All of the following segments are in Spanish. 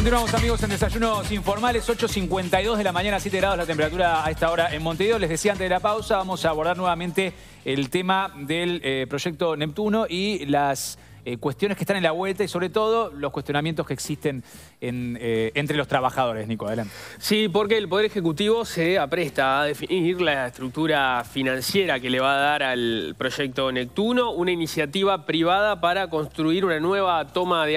Continuamos amigos en Desayunos Informales, 8.52 de la mañana, 7 grados la temperatura a esta hora en Montevideo. Les decía antes de la pausa, vamos a abordar nuevamente el tema del eh, proyecto Neptuno y las eh, cuestiones que están en la vuelta y sobre todo los cuestionamientos que existen eh, entre los trabajadores. Nico, adelante. Sí, porque el Poder Ejecutivo se apresta a definir la estructura financiera que le va a dar al proyecto Neptuno, una iniciativa privada para construir una nueva toma de,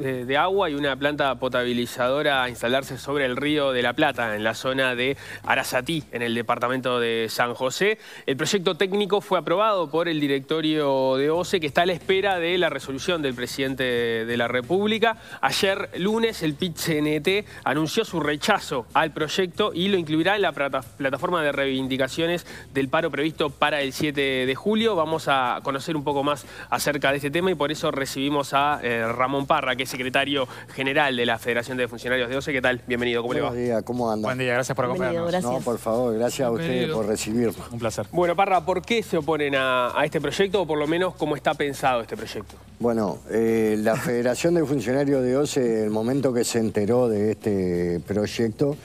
eh, agua y una planta potabilizadora a instalarse sobre el río de la Plata, en la zona de Arasatí, en el departamento de San José. El proyecto técnico fue aprobado por el directorio de OCE, que está a la espera de la resolución solución del presidente de la República. Ayer lunes el PIT-CNT anunció su rechazo al proyecto y lo incluirá en la plataforma de reivindicaciones del paro previsto para el 7 de julio. Vamos a conocer un poco más acerca de este tema y por eso recibimos a eh, Ramón Parra, que es secretario general de la Federación de Funcionarios de Ose. ¿Qué tal? Bienvenido, ¿cómo le va? Buenos días, ¿cómo anda? Buen día, gracias por acompañarnos. No, por favor, gracias a ustedes por recibirnos. Un placer. Bueno, Parra, ¿por qué se oponen a este proyecto o por lo menos cómo está pensado este proyecto? Bueno, eh, la Federación de Funcionarios de OCE, el momento que se enteró de este proyecto,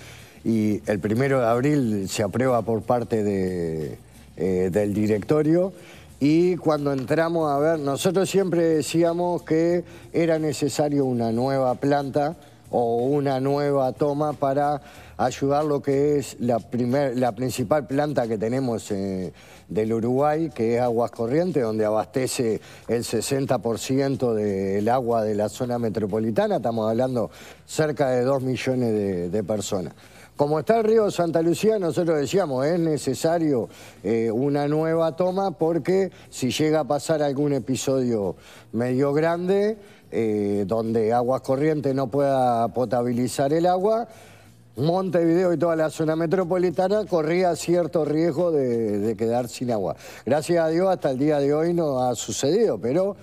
y el primero de abril se aprueba por parte eh, del directorio, y cuando entramos a ver, nosotros siempre decíamos que era necesario una nueva planta o una nueva toma para ayudar lo que es la, la principal planta que tenemos eh, del Uruguay, que es Aguas Corrientes, donde abastece el 60% del agua de la zona metropolitana. Estamos hablando cerca de 2 millones de, personas. Como está el río Santa Lucía, nosotros decíamos, es necesario eh, una nueva toma porque si llega a pasar algún episodio medio grande, eh, donde Aguas Corrientes no pueda potabilizar el agua, Montevideo y toda la zona metropolitana corría cierto riesgo de, quedar sin agua. Gracias a Dios hasta el día de hoy no ha sucedido, pero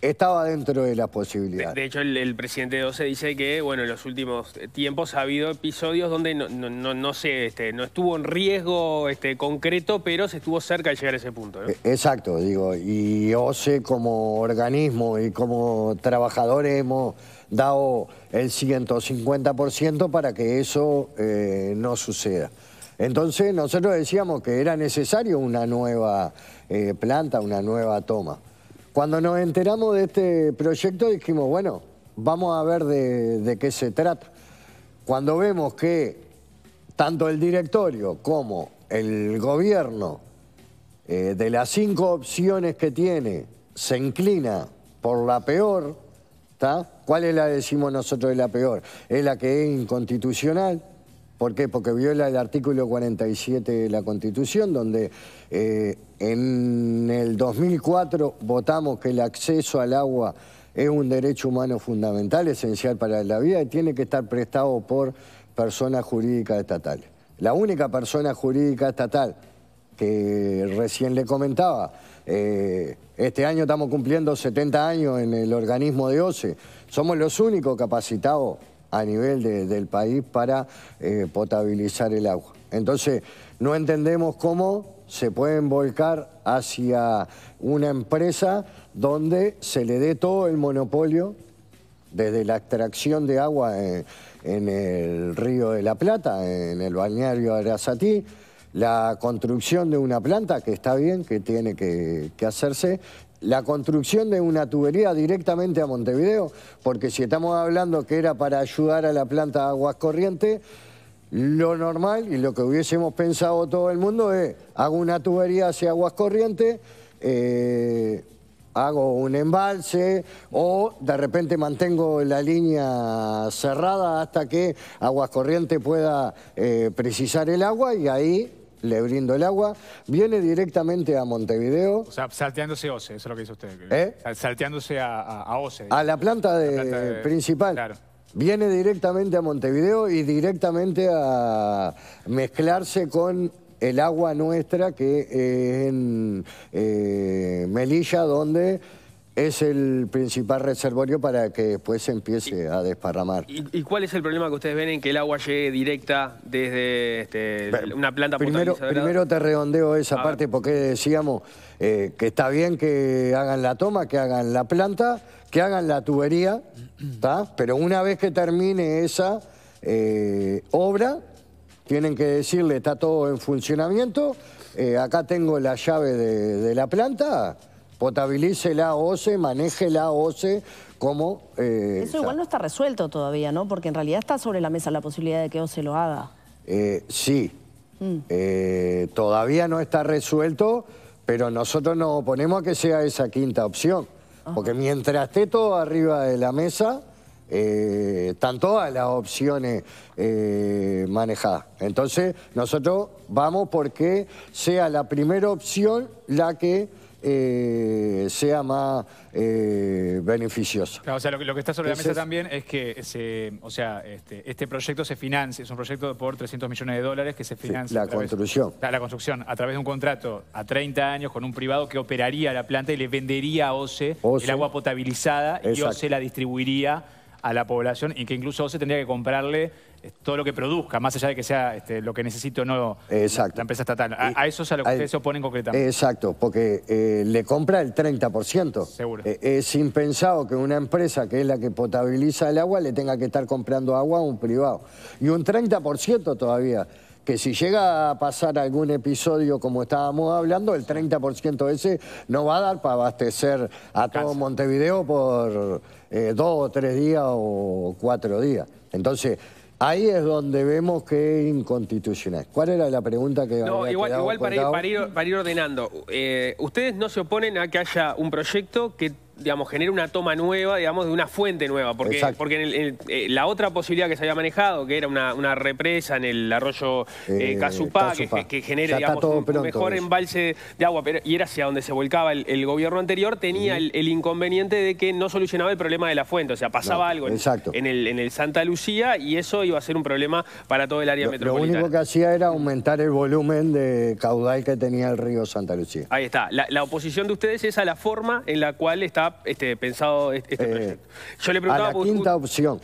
estaba dentro de las posibilidades. De, hecho, el, presidente de OCE dice que, bueno, en los últimos tiempos ha habido episodios donde no, este, no estuvo en riesgo este, concreto, pero se estuvo cerca de llegar a ese punto. E, exacto, digo, y OCE como organismo y como trabajadores hemos dado el 150% para que eso eh, no suceda. Entonces nosotros decíamos que era necesario una nueva eh, planta, una nueva toma. Cuando nos enteramos de este proyecto dijimos, bueno, vamos a ver de, qué se trata. Cuando vemos que tanto el directorio como el gobierno eh, de las cinco opciones que tiene se inclina por la peor, ¿Cuál es la, decimos nosotros, es la peor? Es la que es inconstitucional. ¿Por qué? Porque viola el artículo 47 de la Constitución, donde eh, en el 2004 votamos que el acceso al agua es un derecho humano fundamental, esencial para la vida y tiene que estar prestado por personas jurídicas estatales. La única persona jurídica estatal que recién le comentaba. Eh, este año estamos cumpliendo 70 años en el organismo de OCE. Somos los únicos capacitados a nivel del país para eh, potabilizar el agua. Entonces, no entendemos cómo se pueden volcar hacia una empresa donde se le dé todo el monopolio desde la extracción de agua en, el río de la Plata, en el balneario Arasatí, la construcción de una planta, que está bien, que tiene que, hacerse, la construcción de una tubería directamente a Montevideo, porque si estamos hablando que era para ayudar a la planta aguas corrientes, lo normal y lo que hubiésemos pensado todo el mundo es, hago una tubería hacia aguas corrientes, eh, hago un embalse o de repente mantengo la línea cerrada hasta que aguas corrientes pueda eh, precisar el agua y ahí le brindo el agua, viene directamente a Montevideo. O sea, salteándose a OCE, eso es lo que dice usted. ¿Eh? Salteándose a, a, a OCE. A la planta, principal. Viene directamente a Montevideo y directamente a mezclarse con el agua nuestra que es en eh, Melilla, donde es el principal reservorio para que después empiece a desparramar. ¿Y, cuál es el problema que ustedes ven en que el agua llegue directa desde este, una planta primero, primero te redondeo esa parte porque decíamos eh, que está bien que hagan la toma, que hagan la planta, que hagan la tubería, Pero una vez que termine esa eh, obra, tienen que decirle está todo en funcionamiento, eh, acá tengo la llave de la planta Potabilice la OCE, maneje la OCE como... Eh, Eso igual no está resuelto todavía, ¿no? Porque en realidad está sobre la mesa la posibilidad de que OCE lo haga. Eh, sí. Mm. Eh, todavía no está resuelto, pero nosotros nos oponemos a que sea esa quinta opción. Porque mientras esté todo arriba de la mesa... están todas las opciones manejadas. Entonces, nosotros vamos porque sea la primera opción la que eh, sea más eh, beneficioso. o sea, lo, que está sobre la mesa también es que o sea, este, este proyecto se financia, es un proyecto por 300 millones de dólares que se financia... la construcción. la, construcción, a través de un contrato a 30 años con un privado que operaría la planta y le vendería a OCE, el e. agua potabilizada y OCE la distribuiría a la población y que incluso se tendría que comprarle eh, todo lo que produzca, más allá de que sea este, lo que necesite o no la empresa estatal. A, eso es a lo que ustedes se oponen concretamente. Exacto, porque eh, le compra el 30%. Seguro. Eh, es impensado que una empresa que es la que potabiliza el agua le tenga que estar comprando agua a un privado. Y un 30% todavía que si llega a pasar algún episodio como estábamos hablando, el 30% de ese no va a dar para abastecer a todo Montevideo por eh, dos o tres días o cuatro días. Entonces, Ahí es donde vemos que es inconstitucional. ¿Cuál era la pregunta que No, igual, igual para, ir, ordenando. Eh, ¿Ustedes no se oponen a que haya un proyecto que digamos, genera una toma nueva, digamos, de una fuente nueva. Porque, porque eh, la otra posibilidad que se había manejado, que era una, una represa en el arroyo eh, eh, Cazupá, Casupá, que, genera, genere, digamos, un, mejor embalse de agua, pero, y era hacia donde se volcaba el, gobierno anterior, tenía el, inconveniente de que no solucionaba el problema de la fuente. O sea, pasaba algo en, el, en el Santa Lucía y eso iba a ser un problema para todo el área metropolitana. Lo único que hacía era aumentar el volumen de caudal que tenía el río Santa Lucía. Ahí está. La, oposición de ustedes es a la forma en la cual estaba este, pensado este, eh, proyecto. Yo le preguntaba... la quinta opción.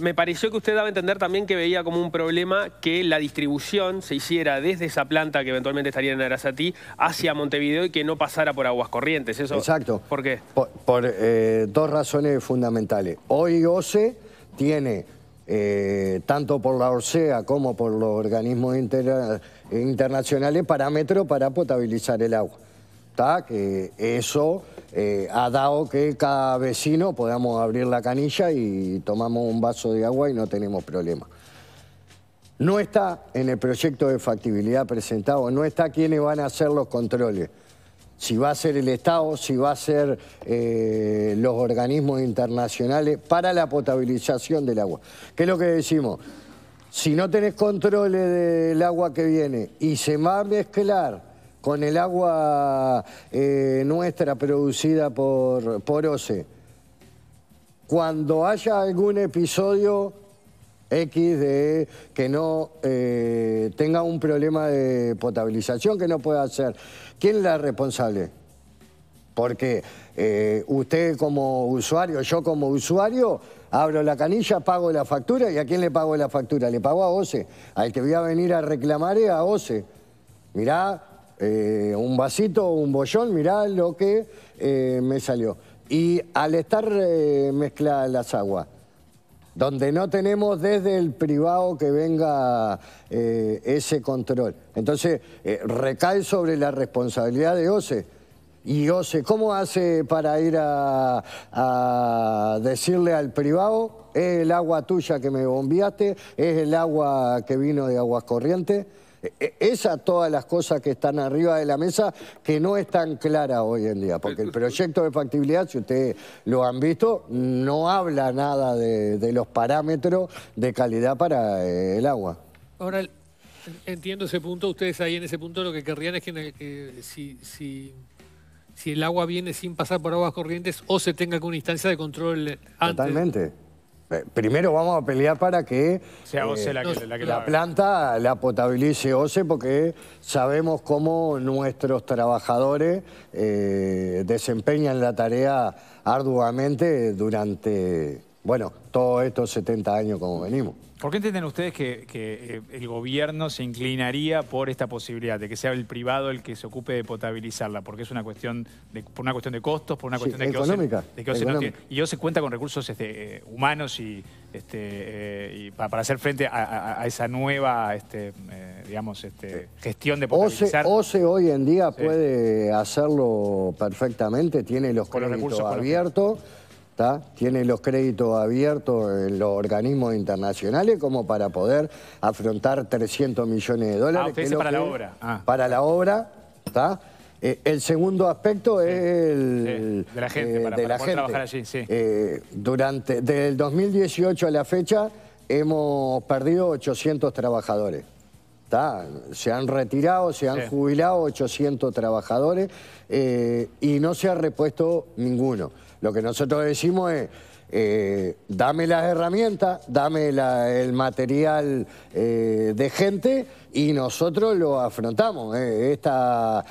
me, pareció que usted daba a entender también que veía como un problema que la distribución se hiciera desde esa planta que eventualmente estaría en Arasatí hacia Montevideo y que no pasara por aguas corrientes Eso, Exacto. ¿Por qué? Por, eh, dos razones fundamentales. Hoy OCE tiene, eh, tanto por la ORSEA como por los organismos internacionales, parámetros para potabilizar el agua. ¿Está? Que eso eh, ha dado que cada vecino podamos abrir la canilla y tomamos un vaso de agua y no tenemos problema. No está en el proyecto de factibilidad presentado, no está quiénes van a hacer los controles. Si va a ser el Estado, si va a ser eh, los organismos internacionales para la potabilización del agua. ¿Qué es lo que decimos? Si no tenés controles del agua que viene y se va a mezclar con el agua eh, nuestra producida por, OCE. Cuando haya algún episodio X de que no eh, tenga un problema de potabilización que no pueda hacer, ¿quién es la responsable? Porque eh, usted como usuario, yo como usuario, abro la canilla, pago la factura, ¿y a quién le pago la factura? Le pago a OCE, al que voy a venir a reclamar es a OCE. Mirá, eh, un vasito, un bollón, mirá lo que eh, me salió. Y al estar eh, mezcladas las aguas, donde no tenemos desde el privado que venga ese control. Entonces, recae sobre la responsabilidad de OCE. Y OCE, ¿cómo hace para ir a, a decirle al privado, es el agua tuya que me bombeaste, es el agua que vino de aguas corrientes? E-, esas todas las cosas que están arriba de la mesa que no están claras hoy en día, porque el proyecto de factibilidad, si ustedes lo han visto, no habla nada de, los parámetros de calidad para eh, el agua. Ahora, entiendo ese punto, ustedes ahí en ese punto lo que querrían es que, si, si, si, el agua viene sin pasar por aguas corrientes o se tenga alguna instancia de control antes. Totalmente. Primero vamos a pelear para que, eh, la, planta la potabilice OCE porque sabemos cómo nuestros trabajadores eh, desempeñan la tarea arduamente durante bueno, todos estos 70 años como venimos. ¿Por qué entienden ustedes que, eh, el gobierno se inclinaría por esta posibilidad de que sea el privado el que se ocupe de potabilizarla? Porque es una cuestión de, por una cuestión de costos, por una cuestión de que económica, OCE, no tiene, y OCE cuenta con recursos este, eh, humanos y, este, eh, para, hacer frente a, esa nueva, este, digamos, gestión de potabilizar. OCE, hoy en día puede hacerlo perfectamente, tiene los créditos recursos, abiertos. Tiene los créditos abiertos en los organismos internacionales como para poder afrontar 300 millones de ah, dólares. para la obra. Ah. Para la obra, ¿está? Eh, el segundo aspecto es el... De la gente, eh, para, poder trabajar allí, sí. Eh, durante, del 2018 a la fecha hemos perdido 800 trabajadores se han retirado, se han jubilado 800 trabajadores eh, y no se ha repuesto ninguno. Lo que nosotros decimos es, eh, dame las herramientas, dame el material eh, de gente y nosotros lo afrontamos. Esta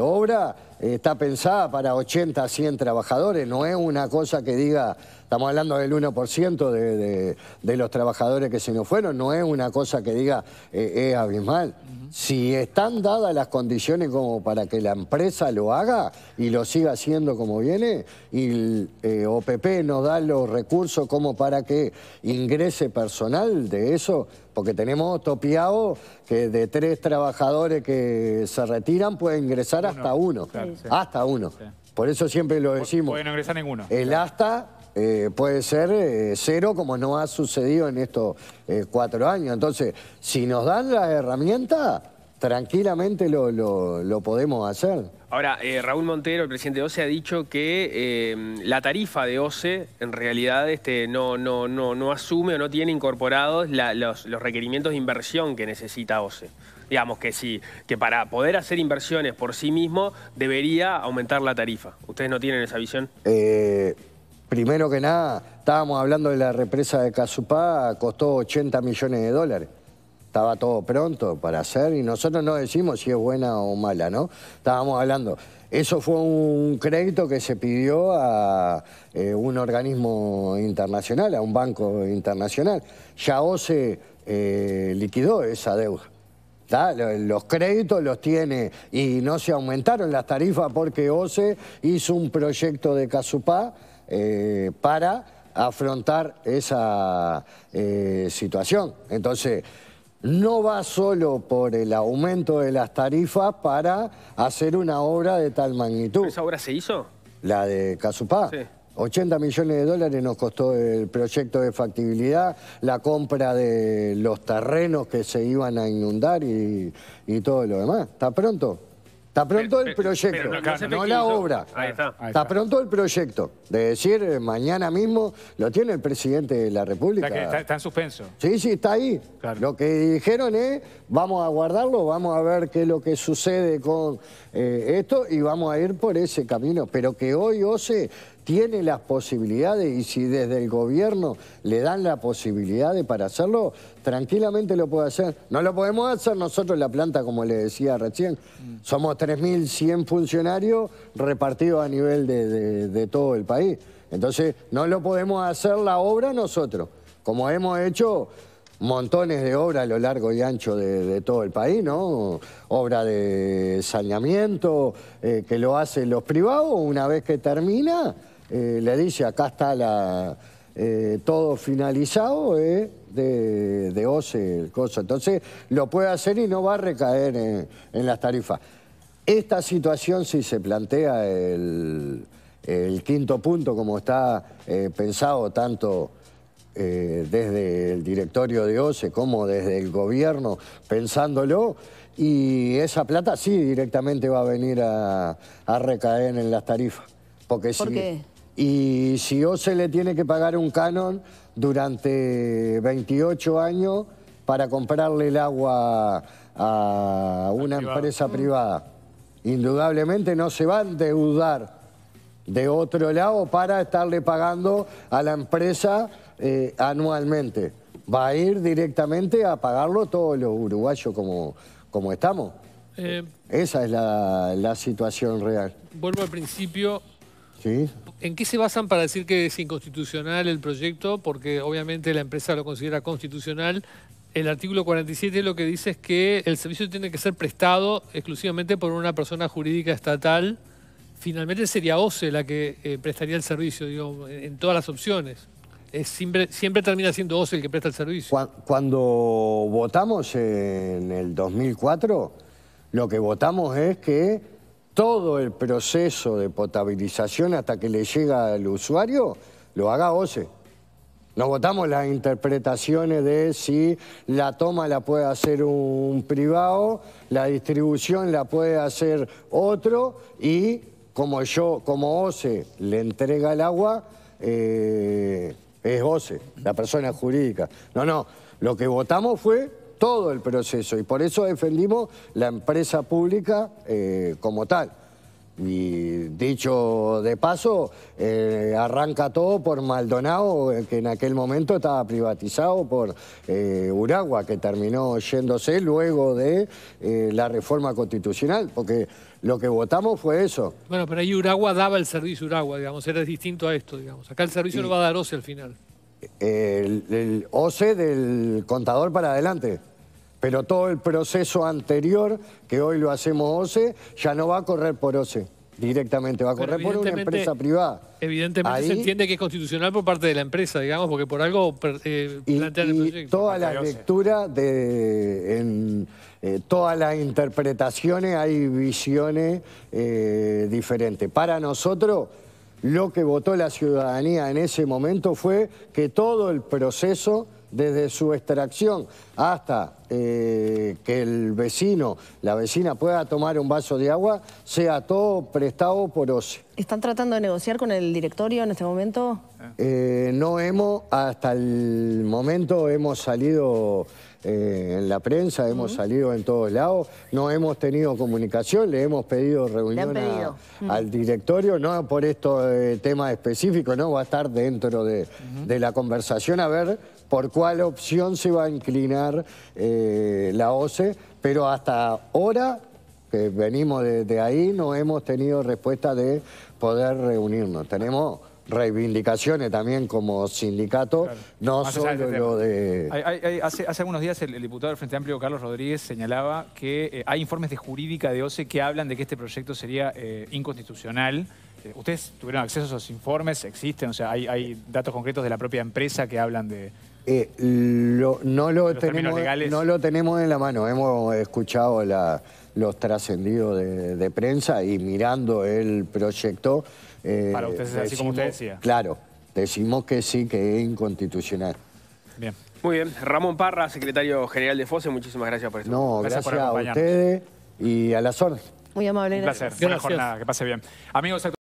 obra está pensada para 80, 100 trabajadores, no es una cosa que diga... Estamos hablando del 1% de, los trabajadores que se nos fueron. No es una cosa que diga eh, es abismal. Si están dadas las condiciones como para que la empresa lo haga y lo siga haciendo como viene, y el eh, OPP nos da los recursos como para que ingrese personal de eso, porque tenemos topiado que de tres trabajadores que se retiran puede ingresar hasta uno. hasta uno. Por eso siempre lo decimos. Puede no ingresar ninguno. El hasta eh, puede ser eh, cero como no ha sucedido en estos eh, cuatro años. Entonces, si nos dan la herramienta, tranquilamente lo, podemos hacer. Ahora, Raúl Montero, el presidente de OCE, ha dicho que la tarifa de OCE en realidad este, no, no, no, no asume o no tiene incorporados los, requerimientos de inversión que necesita OCE digamos que sí, que para poder hacer inversiones por sí mismo debería aumentar la tarifa. ¿Ustedes no tienen esa visión? primero que nada, estábamos hablando de la represa de Casupá, costó 80 millones de dólares. Estaba todo pronto para hacer y nosotros no decimos si es buena o mala, ¿no? Estábamos hablando. Eso fue un crédito que se pidió a eh, un organismo internacional, a un banco internacional. Ya OCE eh, liquidó esa deuda. Los créditos los tiene y no se aumentaron las tarifas porque OCE hizo un proyecto de Casupá eh, para afrontar esa eh, situación. Entonces, no va solo por el aumento de las tarifas para hacer una obra de tal magnitud. ¿Esa obra se hizo? La de Casupá. 80 millones de dólares nos costó el proyecto de factibilidad, la compra de los terrenos que se iban a inundar y todo lo demás. ¿Está pronto? Está pronto el proyecto, no, la obra. Ahí está. pronto el proyecto. De decir, eh, mañana mismo lo tiene el presidente de la República. está, en suspenso. Sí, sí, está ahí. Lo que dijeron es, vamos a guardarlo, vamos a ver qué es lo que sucede con eh, esto y vamos a ir por ese camino. Pero que hoy OCE tiene las posibilidades y si desde el gobierno le dan la posibilidad de para hacerlo, tranquilamente lo puede hacer. No lo podemos hacer nosotros la planta, como le decía recién. Somos 3.100 funcionarios repartidos a nivel de, todo el país. Entonces, no lo podemos hacer la obra nosotros, como hemos hecho montones de obras a lo largo y ancho de, todo el país, ¿no? Obra de saneamiento, eh, que lo hacen los privados, una vez que termina, eh, le dice, acá está eh, todo finalizado eh, de, OCE, el Entonces lo puede hacer y no va a recaer en, las tarifas. Esta situación, si se plantea el, quinto punto, como está pensado tanto desde el directorio de OCE como desde el gobierno, pensándolo, y esa plata sí directamente va a venir a, recaer en las tarifas. Porque ¿Por y si o se le tiene que pagar un canon durante 28 años para comprarle el agua a una empresa mm. privada. Indudablemente no se va a endeudar de otro lado para estarle pagando a la empresa eh, anualmente. Va a ir directamente a pagarlo todos los uruguayos como, como estamos. Eh, Esa es la, la situación real. Vuelvo al principio, ¿En qué se basan para decir que es inconstitucional el proyecto? Porque obviamente la empresa lo considera constitucional. El artículo 47 lo que dice es que el servicio tiene que ser prestado exclusivamente por una persona jurídica estatal. Finalmente sería OCE la que eh, prestaría el servicio, digo, en, todas las opciones. siempre, siempre, termina siendo OCE el que presta el servicio. Cuando votamos en el 2004, lo que votamos es que todo el proceso de potabilización hasta que le llega al usuario, lo haga OCE. No votamos las interpretaciones de si la toma la puede hacer un privado, la distribución la puede hacer otro y como yo, como OCE le entrega el agua, eh, es OCE, la persona jurídica. No, no, lo que votamos fue todo el proceso y por eso defendimos la empresa pública eh, como tal. Y dicho de paso, eh, arranca todo por Maldonado, eh, que en aquel momento estaba privatizado por Uragua, que terminó yéndose luego de la reforma constitucional, porque lo que votamos fue eso. Bueno, pero ahí Uragua daba el servicio Uragua, digamos, era distinto a esto, digamos. Acá el servicio no lo va a dar OCE al final el, OCE del contador para adelante. Pero todo el proceso anterior, que hoy lo hacemos OCE, ya no va a correr por OCE directamente, va a correr por una empresa privada. Evidentemente se entiende que es constitucional por parte de la empresa, digamos, porque por algo eh, plantean el proyecto. Toda la lectura de en, eh, todas las interpretaciones hay visiones eh, diferentes. Para nosotros lo que votó la ciudadanía en ese momento fue que todo el proceso desde su extracción hasta eh, que el vecino, la vecina pueda tomar un vaso de agua, sea todo prestado por OCE. ¿Están tratando de negociar con el directorio en este momento? Eh, no hemos, hasta el momento hemos salido eh, en la prensa, hemos salido en todos lados, no hemos tenido comunicación, le hemos pedido reunión al directorio, no por esto eh, tema específico, no va a estar dentro de, la conversación a ver por cuál opción se va a inclinar eh, la OCE, pero hasta ahora que venimos de, de ahí no hemos tenido respuesta de poder reunirnos. Tenemos reivindicaciones también como sindicato, no solo lo de... hace, hace, algunos días el, diputado del Frente Amplio, Carlos Rodríguez, señalaba que eh, hay informes de jurídica de OCE que hablan de que este proyecto sería eh, inconstitucional. Eh, ¿Ustedes tuvieron acceso a esos informes? ¿Existen? O sea, ¿hay, datos concretos de la propia empresa que hablan de... no, lo tenemos, no lo tenemos en la mano. Hemos escuchado los trascendidos de prensa y mirando el proyecto eh, Para ustedes es así como usted decía. Claro, decimos que sí, que es inconstitucional. Bien. Muy bien. Ramón Parra, secretario general de FOSE, muchísimas gracias por estar. No, gracias, a ustedes y a la zona. Muy amable. Un placer. Buena jornada, que pase bien. Amigos,